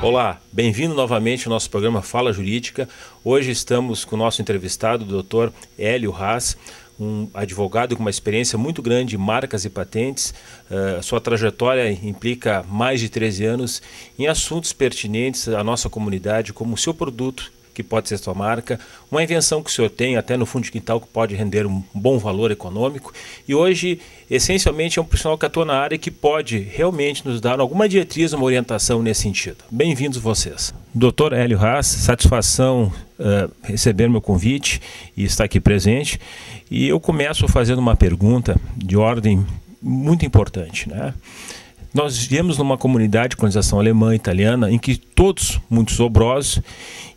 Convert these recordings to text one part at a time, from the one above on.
Olá, bem-vindo novamente ao nosso programa Fala Jurídica. Hoje estamos com o nosso entrevistado, o Dr. Hélio Haas, um advogado com uma experiência muito grande em marcas e patentes. Uh, sua trajetória implica mais de 13 anos em assuntos pertinentes à nossa comunidade, como o seu produto que pode ser sua marca, uma invenção que o senhor tem até no fundo de quintal que pode render um bom valor econômico. E hoje, essencialmente, é um profissional que atua na área que pode realmente nos dar alguma diretriz, uma orientação nesse sentido. Bem-vindos vocês. Doutor Hélio Haas, satisfação uh, receber meu convite e estar aqui presente. E eu começo fazendo uma pergunta de ordem muito importante, né? Nós viemos numa comunidade de colonização alemã, e italiana, em que todos, muito sobrosos,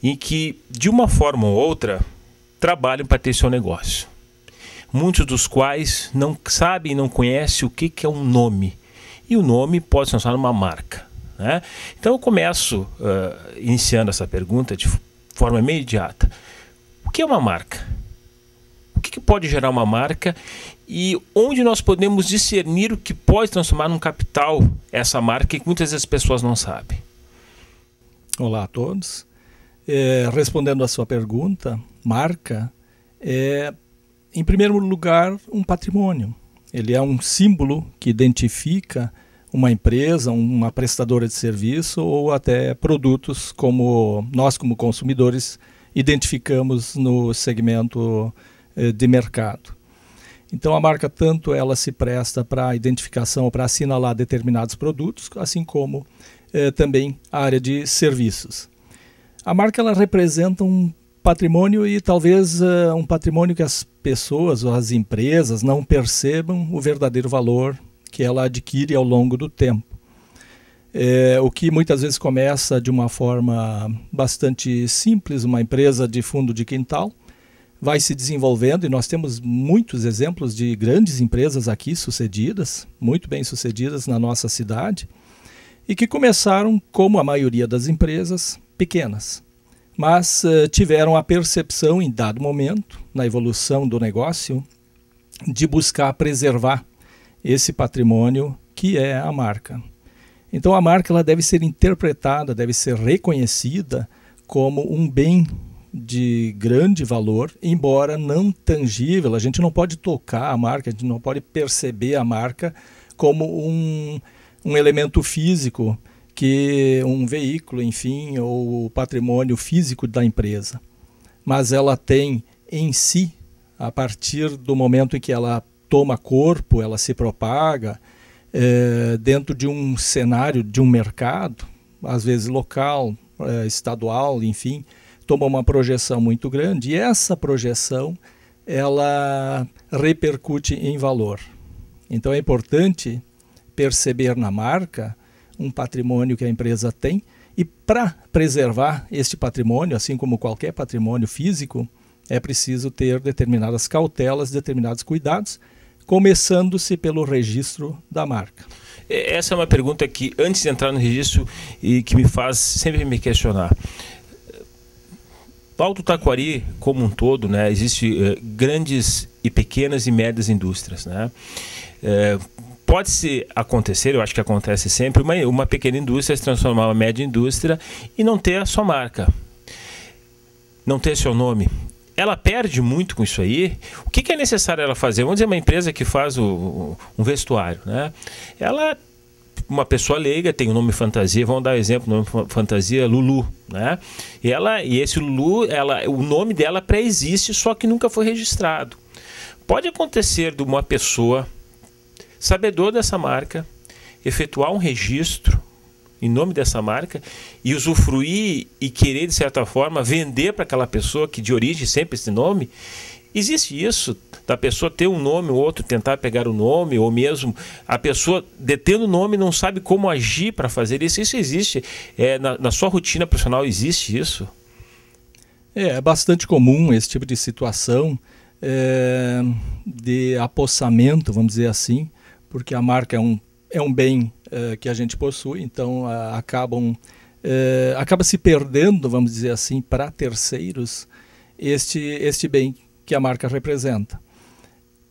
em que, de uma forma ou outra, trabalham para ter seu negócio. Muitos dos quais não sabem, não conhecem o que, que é um nome. E o nome pode se transformar numa marca. Né? Então eu começo, uh, iniciando essa pergunta de forma imediata. O que é uma marca? que pode gerar uma marca e onde nós podemos discernir o que pode transformar num capital essa marca que muitas vezes as pessoas não sabem. Olá a todos. É, respondendo à sua pergunta, marca é, em primeiro lugar, um patrimônio. Ele é um símbolo que identifica uma empresa, uma prestadora de serviço ou até produtos como nós, como consumidores, identificamos no segmento eh, de mercado. Então a marca tanto ela se presta para a identificação para assinalar determinados produtos, assim como eh, também a área de serviços. A marca ela representa um patrimônio e talvez uh, um patrimônio que as pessoas ou as empresas não percebam o verdadeiro valor que ela adquire ao longo do tempo. É, o que muitas vezes começa de uma forma bastante simples, uma empresa de fundo de quintal, vai se desenvolvendo e nós temos muitos exemplos de grandes empresas aqui sucedidas, muito bem sucedidas na nossa cidade, e que começaram, como a maioria das empresas, pequenas, mas uh, tiveram a percepção em dado momento, na evolução do negócio, de buscar preservar esse patrimônio que é a marca. Então a marca ela deve ser interpretada, deve ser reconhecida como um bem de grande valor, embora não tangível. A gente não pode tocar a marca, a gente não pode perceber a marca como um, um elemento físico que um veículo, enfim, ou patrimônio físico da empresa. Mas ela tem em si, a partir do momento em que ela toma corpo, ela se propaga é, dentro de um cenário, de um mercado, às vezes local, é, estadual, enfim, toma uma projeção muito grande e essa projeção ela repercute em valor. Então é importante perceber na marca um patrimônio que a empresa tem e para preservar este patrimônio, assim como qualquer patrimônio físico, é preciso ter determinadas cautelas, determinados cuidados, começando-se pelo registro da marca. É, essa é uma pergunta que, antes de entrar no registro, e que me faz sempre me questionar. Alto Taquari, como um todo, né, existe eh, grandes e pequenas e médias indústrias, né? Eh, Pode-se acontecer, eu acho que acontece sempre, uma, uma pequena indústria se transformar em uma média indústria e não ter a sua marca, não ter seu nome. Ela perde muito com isso aí. O que, que é necessário ela fazer? Vamos dizer, uma empresa que faz o, um vestuário, né? Ela Tipo, uma pessoa leiga, tem o um nome fantasia, vamos dar um exemplo, nome fantasia Lulu, né? E ela e esse Lulu, ela, o nome dela pré-existe, só que nunca foi registrado. Pode acontecer de uma pessoa sabedor dessa marca efetuar um registro em nome dessa marca e usufruir e querer, de certa forma, vender para aquela pessoa que de origem sempre esse nome. Existe isso, da pessoa ter um nome, ou outro tentar pegar o nome, ou mesmo a pessoa detendo o nome não sabe como agir para fazer isso. Isso existe. É, na, na sua rotina profissional existe isso? É, é bastante comum esse tipo de situação é, de apossamento, vamos dizer assim, porque a marca é um, é um bem eh, que a gente possui, então uh, acabam uh, acaba se perdendo, vamos dizer assim, para terceiros este este bem que a marca representa.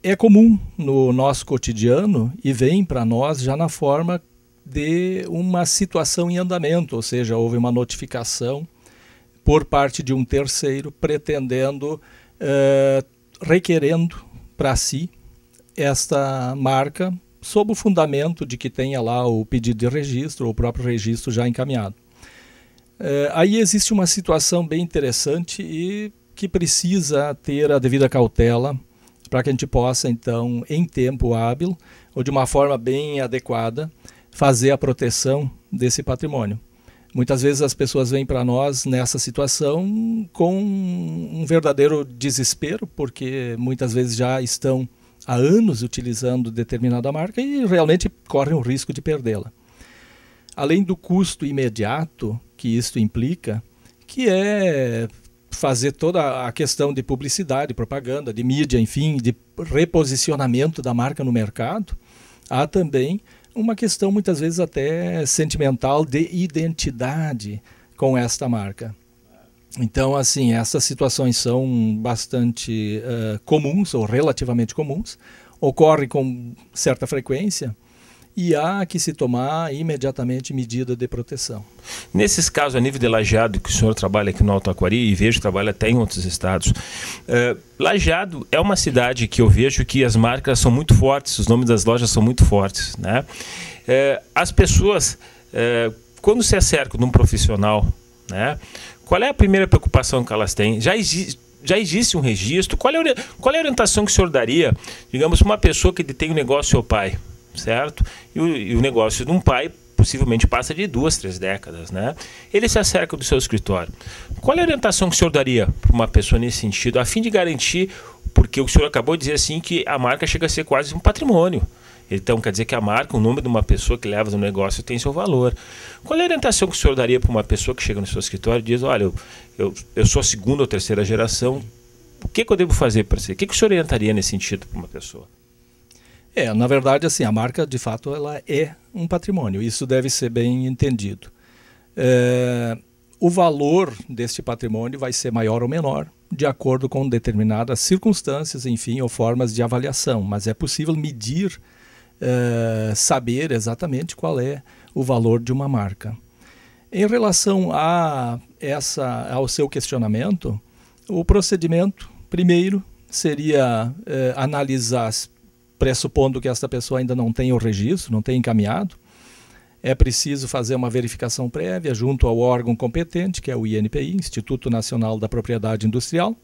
É comum no nosso cotidiano e vem para nós já na forma de uma situação em andamento, ou seja, houve uma notificação por parte de um terceiro pretendendo eh, requerendo para si esta marca sob o fundamento de que tenha lá o pedido de registro ou o próprio registro já encaminhado. É, aí existe uma situação bem interessante e que precisa ter a devida cautela para que a gente possa, então, em tempo hábil ou de uma forma bem adequada, fazer a proteção desse patrimônio. Muitas vezes as pessoas vêm para nós nessa situação com um verdadeiro desespero, porque muitas vezes já estão há anos utilizando determinada marca e realmente correm o risco de perdê-la. Além do custo imediato que isto implica, que é fazer toda a questão de publicidade, propaganda, de mídia, enfim, de reposicionamento da marca no mercado, há também uma questão muitas vezes até sentimental de identidade com esta marca. Então, assim, essas situações são bastante uh, comuns ou relativamente comuns, ocorrem com certa frequência e há que se tomar imediatamente medida de proteção. Nesses casos, a nível de lajeado, que o senhor trabalha aqui no Alto Aquari e vejo que trabalha até em outros estados, uh, Lajeado é uma cidade que eu vejo que as marcas são muito fortes, os nomes das lojas são muito fortes. Né? Uh, as pessoas, uh, quando se acercam de um profissional, né? Qual é a primeira preocupação que elas têm? Já existe já existe um registro? Qual é, qual é a orientação que o senhor daria, digamos, para uma pessoa que detém o um negócio ao pai, certo? E o, e o, negócio de um pai possivelmente passa de duas, três décadas, né? Ele se acerca do seu escritório. Qual é a orientação que o senhor daria para uma pessoa nesse sentido, a fim de garantir, porque o senhor acabou de dizer assim, que a marca chega a ser quase um patrimônio, então, quer dizer que a marca, o nome de uma pessoa que leva no negócio tem seu valor. Qual é a orientação que o senhor daria para uma pessoa que chega no seu escritório e diz, olha, eu, eu, eu sou a segunda ou terceira geração, o que, que eu devo fazer para ser? O que, que o senhor orientaria nesse sentido para uma pessoa? É, na verdade, assim, a marca, de fato, ela é um patrimônio. Isso deve ser bem entendido. É, o valor deste patrimônio vai ser maior ou menor de acordo com determinadas circunstâncias, enfim, ou formas de avaliação. Mas é possível medir eh, saber exatamente qual é o valor de uma marca. Em relação a essa, ao seu questionamento, o procedimento primeiro seria eh, analisar, pressupondo que esta pessoa ainda não tem o registro, não tem encaminhado, é preciso fazer uma verificação prévia junto ao órgão competente, que é o INPI, Instituto Nacional da Propriedade Industrial,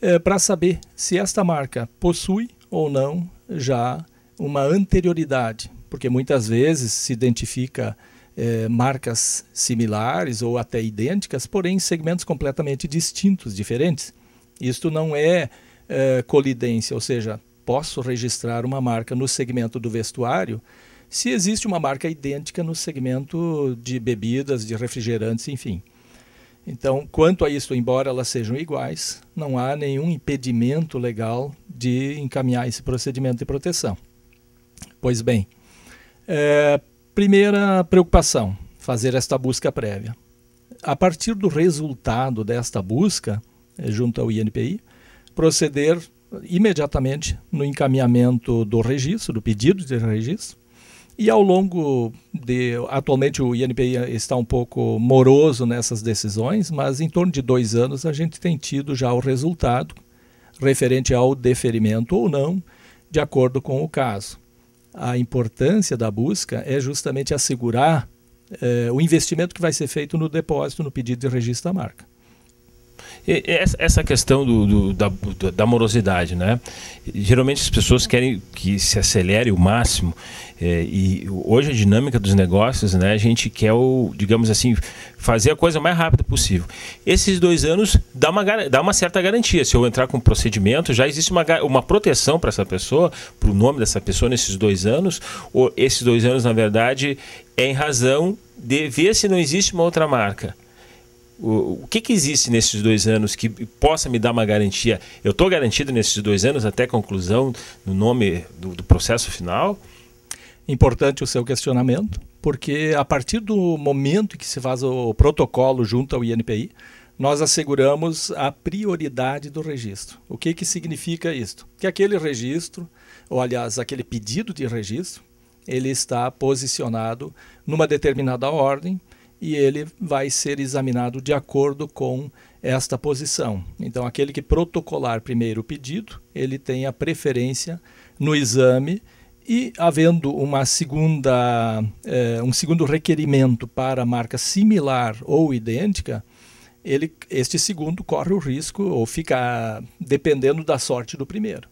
eh, para saber se esta marca possui ou não já uma anterioridade, porque muitas vezes se identifica eh, marcas similares ou até idênticas, porém em segmentos completamente distintos, diferentes. Isto não é eh, colidência, ou seja, posso registrar uma marca no segmento do vestuário se existe uma marca idêntica no segmento de bebidas, de refrigerantes, enfim. Então, quanto a isso, embora elas sejam iguais, não há nenhum impedimento legal de encaminhar esse procedimento de proteção. Pois bem, é, primeira preocupação, fazer esta busca prévia. A partir do resultado desta busca, eh, junto ao INPI, proceder imediatamente no encaminhamento do registro, do pedido de registro, e ao longo de. Atualmente o INPI está um pouco moroso nessas decisões, mas em torno de dois anos a gente tem tido já o resultado referente ao deferimento ou não, de acordo com o caso a importância da busca é justamente assegurar é, o investimento que vai ser feito no depósito, no pedido de registro da marca essa questão do, do, da, da, morosidade, né? Geralmente as pessoas querem que se acelere o máximo é, e hoje a dinâmica dos negócios, né? A gente quer o, digamos assim, fazer a coisa mais rápida possível. Esses dois anos dá uma, dá uma certa garantia. Se eu entrar com um procedimento, já existe uma, uma proteção para essa pessoa, para o nome dessa pessoa nesses dois anos. Ou esses dois anos, na verdade, é em razão de ver se não existe uma outra marca. O, que, que existe nesses dois anos que possa me dar uma garantia? Eu estou garantido nesses dois anos até conclusão no nome do, do processo final? Importante o seu questionamento, porque a partir do momento que se faz o protocolo junto ao INPI, nós asseguramos a prioridade do registro. O que, que significa isto? Que aquele registro, ou aliás, aquele pedido de registro, ele está posicionado numa determinada ordem e ele vai ser examinado de acordo com esta posição. Então, aquele que protocolar primeiro o pedido, ele tem a preferência no exame e, havendo uma segunda, eh, um segundo requerimento para marca similar ou idêntica, ele, este segundo corre o risco ou fica dependendo da sorte do primeiro.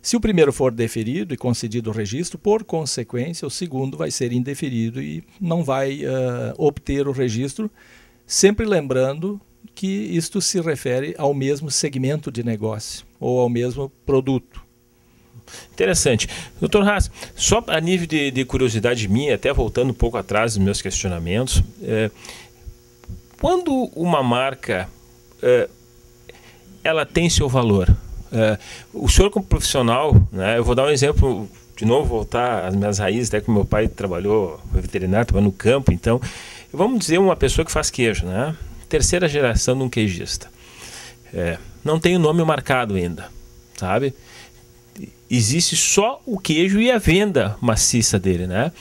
Se o primeiro for deferido e concedido o registro, por consequência, o segundo vai ser indeferido e não vai uh, obter o registro, sempre lembrando que isto se refere ao mesmo segmento de negócio ou ao mesmo produto. Interessante. Doutor Haas, só a nível de, de curiosidade minha, até voltando um pouco atrás dos meus questionamentos, é, quando uma marca é, ela tem seu valor, é, o senhor como profissional, né, eu vou dar um exemplo, de novo, voltar às minhas raízes, até que meu pai trabalhou, foi veterinário, trabalhou no campo, então, vamos dizer uma pessoa que faz queijo, né? Terceira geração de um queijista. É, não tem o nome marcado ainda, sabe? Existe só o queijo e a venda maciça dele, né?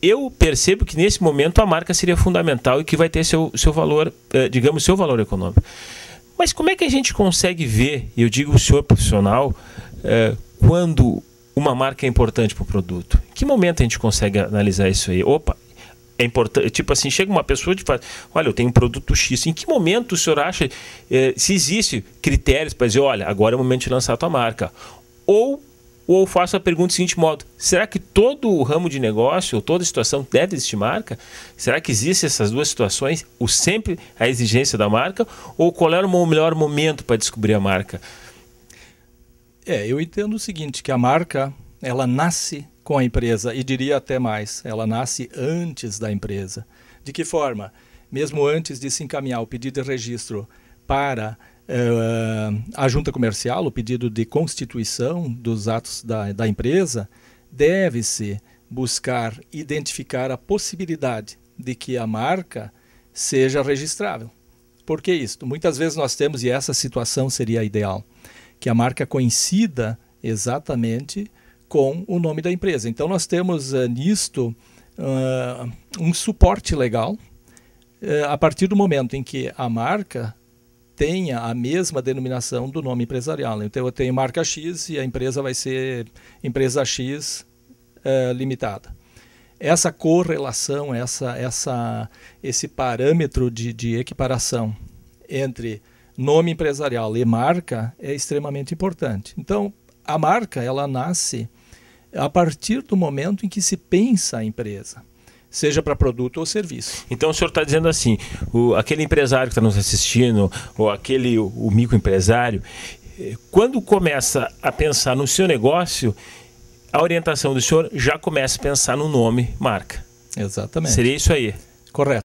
eu percebo que nesse momento a marca seria fundamental e que vai ter seu, seu valor, é, digamos, seu valor econômico. Mas como é que a gente consegue ver, eu digo o senhor profissional, é, quando uma marca é importante para o produto? Em que momento a gente consegue analisar isso aí? Opa, é importante. Tipo assim, chega uma pessoa e fala: Olha, eu tenho um produto X. Em que momento o senhor acha, eh, se existe critérios para dizer: Olha, agora é o momento de lançar a tua marca? Ou ou faço a pergunta do seguinte modo: será que todo o ramo de negócio, ou toda situação deve existir marca? Será que existem essas duas situações, o sempre a exigência da marca, ou qual era o melhor momento para descobrir a marca? É, eu entendo o seguinte, que a marca, ela nasce com a empresa e diria até mais, ela nasce antes da empresa. De que forma? Mesmo antes de se encaminhar o pedido de registro para eh, a junta comercial, o pedido de constituição dos atos da, da empresa, deve-se buscar identificar a possibilidade de que a marca seja registrável. Por que isto? Muitas vezes nós temos, e essa situação seria ideal, que a marca coincida exatamente com o nome da empresa. Então nós temos uh, nisto uh, um suporte legal uh, a partir do momento em que a marca tenha a mesma denominação do nome empresarial. Então eu tenho marca X e a empresa vai ser empresa X eh, limitada. Essa correlação, essa, essa, esse parâmetro de, de equiparação entre nome empresarial e marca é extremamente importante. Então a marca ela nasce a partir do momento em que se pensa a empresa seja para produto ou serviço. Então o senhor está dizendo assim, o, aquele empresário que está nos assistindo, ou aquele o, o microempresário, eh, quando começa a pensar no seu negócio, a orientação do senhor já começa a pensar no nome marca. Exatamente. Seria isso aí. Correto.